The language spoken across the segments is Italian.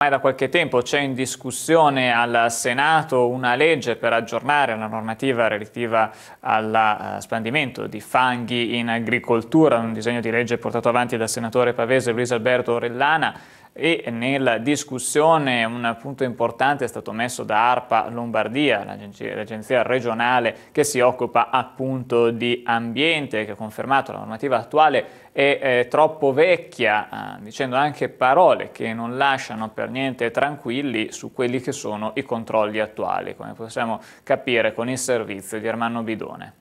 Ormai da qualche tempo c'è in discussione al Senato una legge per aggiornare la normativa relativa all'spandimento eh, di fanghi in agricoltura, un disegno di legge portato avanti dal senatore pavese Luis Alberto Orellana e nella discussione un punto importante è stato messo da ARPA Lombardia, l'agenzia regionale che si occupa appunto di ambiente, che ha confermato la normativa attuale è eh, troppo vecchia, eh, dicendo anche parole che non lasciano per niente tranquilli su quelli che sono i controlli attuali, come possiamo capire con il servizio di Ermanno Bidone.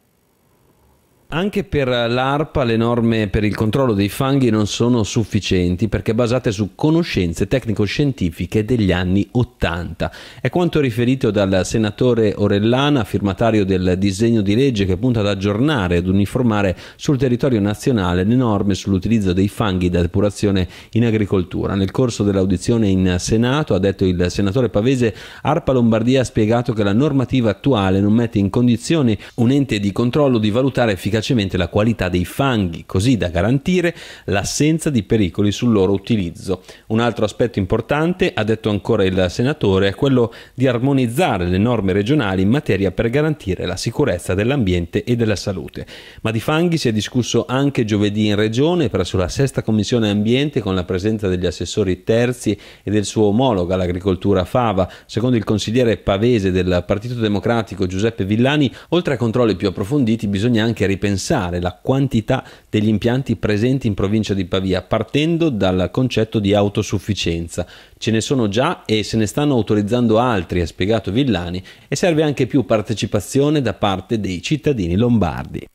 Anche per l'ARPA le norme per il controllo dei fanghi non sono sufficienti perché basate su conoscenze tecnico-scientifiche degli anni 80. È quanto riferito dal senatore Orellana, firmatario del disegno di legge che punta ad aggiornare ed uniformare sul territorio nazionale le norme sull'utilizzo dei fanghi da depurazione in agricoltura. Nel corso dell'audizione in Senato, ha detto il senatore Pavese, ARPA Lombardia ha spiegato che la normativa attuale non mette in condizione un ente di controllo di valutare efficacemente efficacemente la qualità dei fanghi, così da garantire l'assenza di pericoli sul loro utilizzo. Un altro aspetto importante, ha detto ancora il senatore, è quello di armonizzare le norme regionali in materia per garantire la sicurezza dell'ambiente e della salute. Ma di fanghi si è discusso anche giovedì in regione presso la sesta commissione ambiente con la presenza degli assessori terzi e del suo omologo all'agricoltura Fava. Secondo il consigliere pavese del Partito Democratico Giuseppe Villani, oltre a controlli più approfonditi bisogna anche ripensare ripensare la quantità degli impianti presenti in provincia di Pavia, partendo dal concetto di autosufficienza. Ce ne sono già e se ne stanno autorizzando altri, ha spiegato Villani, e serve anche più partecipazione da parte dei cittadini lombardi.